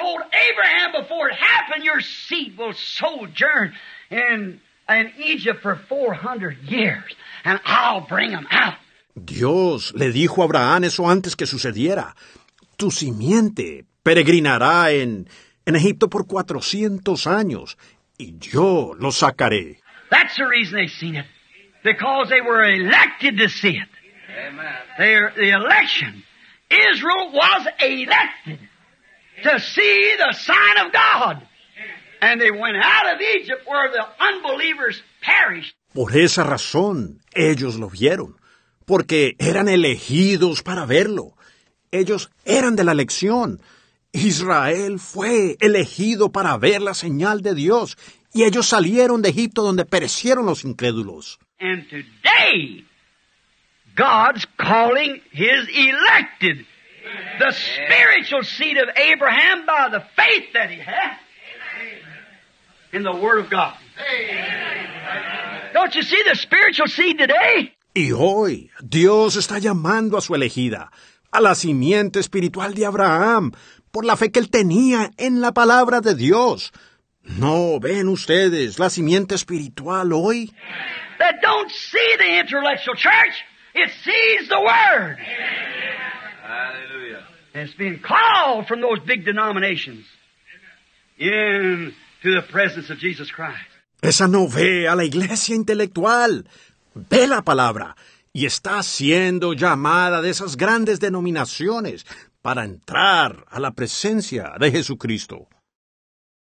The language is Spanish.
told Abraham before it happened, your seed will sojourn in, in Egypt for 400 years, and I'll bring them out. Dios le dijo a Abraham eso antes que sucediera. Tu simiente peregrinará en, en Egipto por 400 años, y yo lo sacaré. That's the reason they seen it. Because they were elected to see it. Amen. Their, the election. Israel was elected. to see the sign of God. And they went out of Egypt where the unbelievers perished. Por esa razón ellos lo vieron, porque eran elegidos para verlo. Ellos eran de la elección. Israel fue elegido para ver la señal de Dios y ellos salieron de Egipto donde perecieron los incrédulos. And today, God's calling his elected the spiritual seed of Abraham by the faith that he had in the Word of God. Don't you see the spiritual seed today? Y hoy Dios está llamando a su elegida, a la simiente espiritual de Abraham, por la fe que él tenía en la palabra de Dios. No ven ustedes la simiente espiritual hoy. That don't see the intellectual church, it sees the word. Hallelujah. Esa no ve a la iglesia intelectual, ve la palabra y está siendo llamada de esas grandes denominaciones para entrar a la presencia de Jesucristo.